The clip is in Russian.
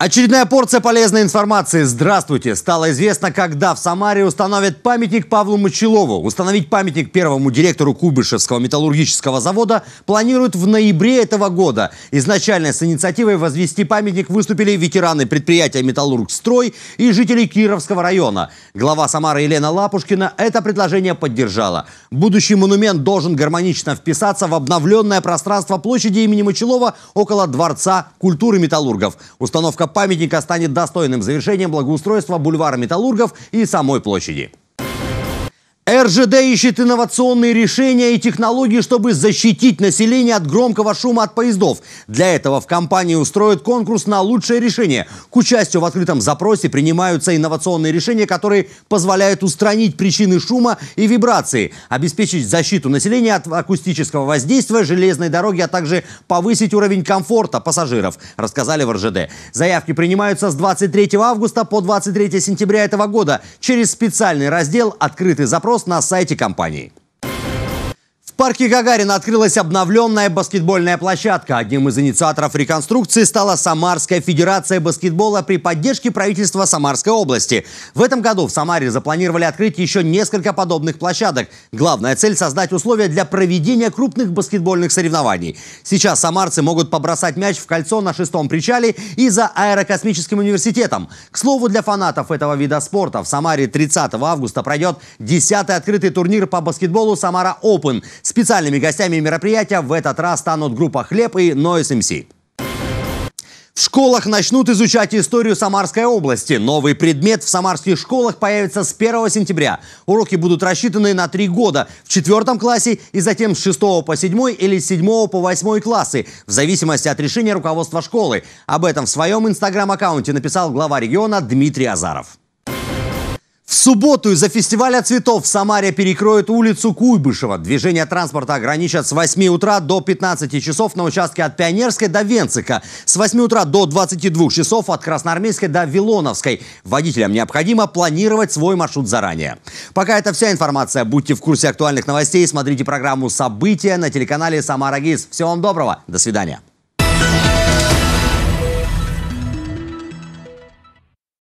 Очередная порция полезной информации. Здравствуйте! Стало известно, когда в Самаре установят памятник Павлу Мочелову. Установить памятник первому директору Куйбышевского металлургического завода планируют в ноябре этого года. Изначально с инициативой возвести памятник выступили ветераны предприятия «Металлургстрой» и жители Кировского района. Глава Самары Елена Лапушкина это предложение поддержала. Будущий монумент должен гармонично вписаться в обновленное пространство площади имени Мочелова около Дворца культуры металлургов. Установка памятника станет достойным завершением благоустройства бульвара Металлургов и самой площади. РЖД ищет инновационные решения и технологии, чтобы защитить население от громкого шума от поездов. Для этого в компании устроят конкурс на лучшее решение. К участию в открытом запросе принимаются инновационные решения, которые позволяют устранить причины шума и вибрации, обеспечить защиту населения от акустического воздействия железной дороги, а также повысить уровень комфорта пассажиров, рассказали в РЖД. Заявки принимаются с 23 августа по 23 сентября этого года через специальный раздел «Открытый запрос» вопрос на сайте компании парке Гагарина открылась обновленная баскетбольная площадка. Одним из инициаторов реконструкции стала Самарская Федерация баскетбола при поддержке правительства Самарской области. В этом году в Самаре запланировали открыть еще несколько подобных площадок. Главная цель – создать условия для проведения крупных баскетбольных соревнований. Сейчас самарцы могут побросать мяч в кольцо на шестом причале и за аэрокосмическим университетом. К слову, для фанатов этого вида спорта в Самаре 30 августа пройдет 10-й открытый турнир по баскетболу «Самара Open. Специальными гостями мероприятия в этот раз станут группа «Хлеб» и «Noise MC». Эм в школах начнут изучать историю Самарской области. Новый предмет в самарских школах появится с 1 сентября. Уроки будут рассчитаны на три года. В четвертом классе и затем с 6 по 7 или с 7 по 8 классы, в зависимости от решения руководства школы. Об этом в своем инстаграм-аккаунте написал глава региона Дмитрий Азаров. В субботу из-за фестиваля цветов в Самаре перекроют улицу Куйбышева. Движение транспорта ограничат с 8 утра до 15 часов на участке от Пионерской до Венцика. С 8 утра до 22 часов от Красноармейской до Вилоновской. Водителям необходимо планировать свой маршрут заранее. Пока это вся информация. Будьте в курсе актуальных новостей. Смотрите программу «События» на телеканале «Самара ГИС». Всего вам доброго. До свидания.